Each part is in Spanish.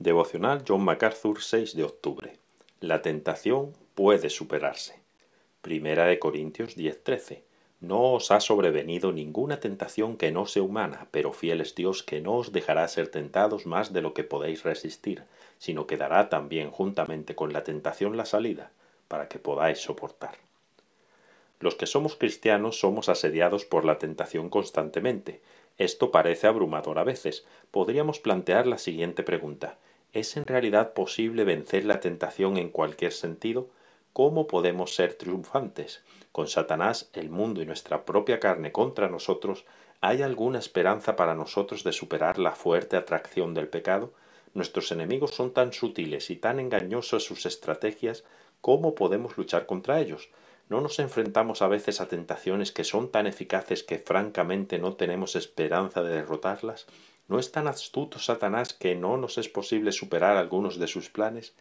Devocional John MacArthur 6 de octubre. La tentación puede superarse. Primera de Corintios 10:13. No os ha sobrevenido ninguna tentación que no sea humana, pero fiel es Dios que no os dejará ser tentados más de lo que podéis resistir, sino que dará también juntamente con la tentación la salida, para que podáis soportar. Los que somos cristianos somos asediados por la tentación constantemente. Esto parece abrumador a veces. Podríamos plantear la siguiente pregunta. ¿Es en realidad posible vencer la tentación en cualquier sentido? ¿Cómo podemos ser triunfantes? Con Satanás, el mundo y nuestra propia carne contra nosotros, ¿hay alguna esperanza para nosotros de superar la fuerte atracción del pecado? Nuestros enemigos son tan sutiles y tan engañosas sus estrategias, ¿cómo podemos luchar contra ellos? ¿No nos enfrentamos a veces a tentaciones que son tan eficaces que francamente no tenemos esperanza de derrotarlas? ¿No es tan astuto Satanás que no nos es posible superar algunos de sus planes?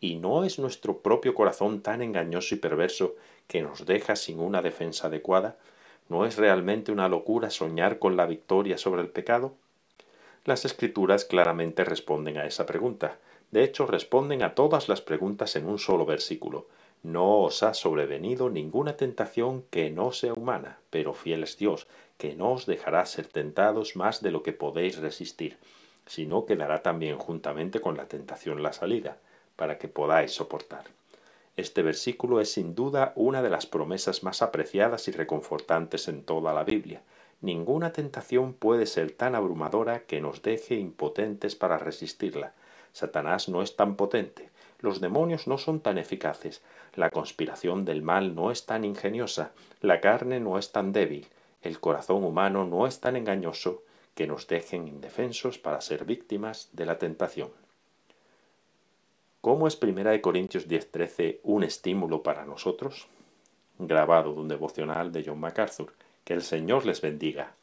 ¿Y no es nuestro propio corazón tan engañoso y perverso que nos deja sin una defensa adecuada? ¿No es realmente una locura soñar con la victoria sobre el pecado? Las escrituras claramente responden a esa pregunta. De hecho, responden a todas las preguntas en un solo versículo. No os ha sobrevenido ninguna tentación que no sea humana, pero fiel es Dios, que no os dejará ser tentados más de lo que podéis resistir, sino que dará también juntamente con la tentación la salida, para que podáis soportar. Este versículo es sin duda una de las promesas más apreciadas y reconfortantes en toda la Biblia. Ninguna tentación puede ser tan abrumadora que nos deje impotentes para resistirla. Satanás no es tan potente, los demonios no son tan eficaces, la conspiración del mal no es tan ingeniosa, la carne no es tan débil, el corazón humano no es tan engañoso que nos dejen indefensos para ser víctimas de la tentación. ¿Cómo es Primera de Corintios 10:13 un estímulo para nosotros? Grabado de un devocional de John MacArthur. Que el Señor les bendiga.